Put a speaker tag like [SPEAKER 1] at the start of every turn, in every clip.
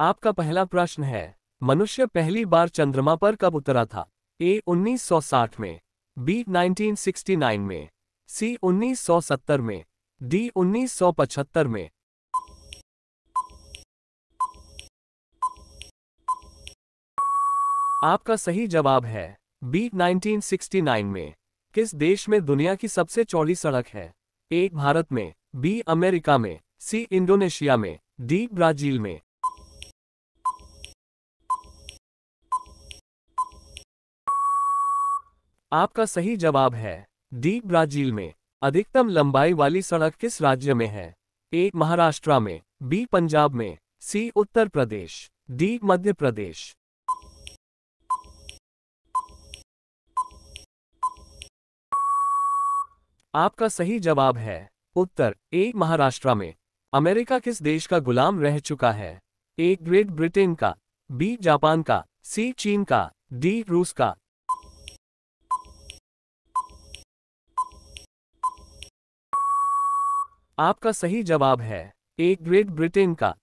[SPEAKER 1] आपका पहला प्रश्न है मनुष्य पहली बार चंद्रमा पर कब उतरा था ए 1960 में बी 1969 में सी 1970 में डी 1975 में आपका सही जवाब है बी 1969 में किस देश में दुनिया की सबसे चौड़ी सड़क है ए भारत में बी अमेरिका में सी इंडोनेशिया में डी ब्राजील में आपका सही जवाब है डी ब्राजील में अधिकतम लंबाई वाली सड़क किस राज्य में है ए महाराष्ट्र में बी पंजाब में सी उत्तर प्रदेश डी मध्य प्रदेश आपका सही जवाब है उत्तर ए महाराष्ट्र में अमेरिका किस देश का गुलाम रह चुका है ए ग्रेट ब्रिटेन का बी जापान का सी चीन का डी रूस का आपका सही जवाब है एक ग्रेट ब्रिटेन का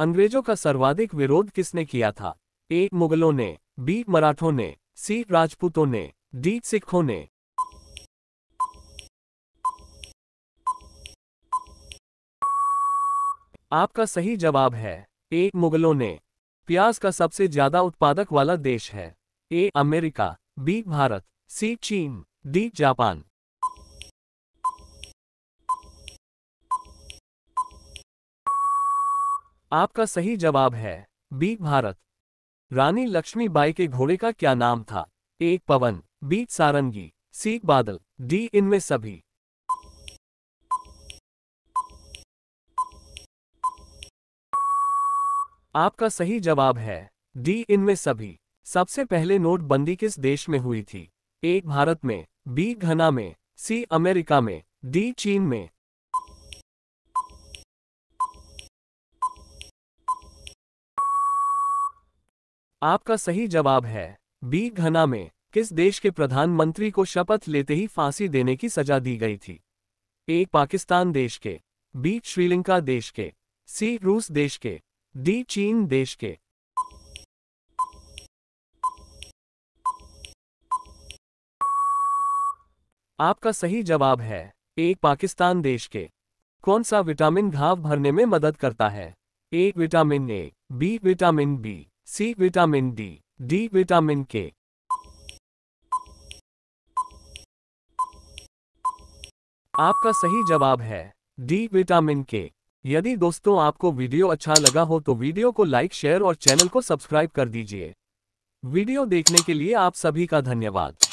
[SPEAKER 1] अंग्रेजों का सर्वाधिक विरोध किसने किया था ए मुगलों ने बी मराठों ने सी राजपूतों ने डी सिखों ने आपका सही जवाब है ए मुगलों ने प्याज का सबसे ज्यादा उत्पादक वाला देश है A America B Bharat C चीन डी जापान आपका सही जवाब है बी भारत रानी लक्ष्मीबाई के घोड़े का क्या नाम था एक पवन बी सारंगी सी बादल डी इनमें सभी आपका सही जवाब है डी इनमें सभी सबसे पहले नोटबंदी किस देश में हुई थी एक भारत में बी घना में सी अमेरिका में डी चीन में आपका सही जवाब है बी घना में किस देश के प्रधानमंत्री को शपथ लेते ही फांसी देने की सजा दी गई थी ए पाकिस्तान देश के बी श्रीलंका देश के सी रूस देश के डी चीन देश के आपका सही जवाब है एक पाकिस्तान देश के कौन सा विटामिन घाव भरने में मदद करता है A vitamin A B vitamin B C vitamin D D vitamin K आपका सही जवाब है डी विटामिन के यदि दोस्तों आपको वीडियो अच्छा लगा हो तो वीडियो को लाइक शेयर और चैनल को सब्सक्राइब कर दीजिए वीडियो देखने के लिए आप सभी का धन्यवाद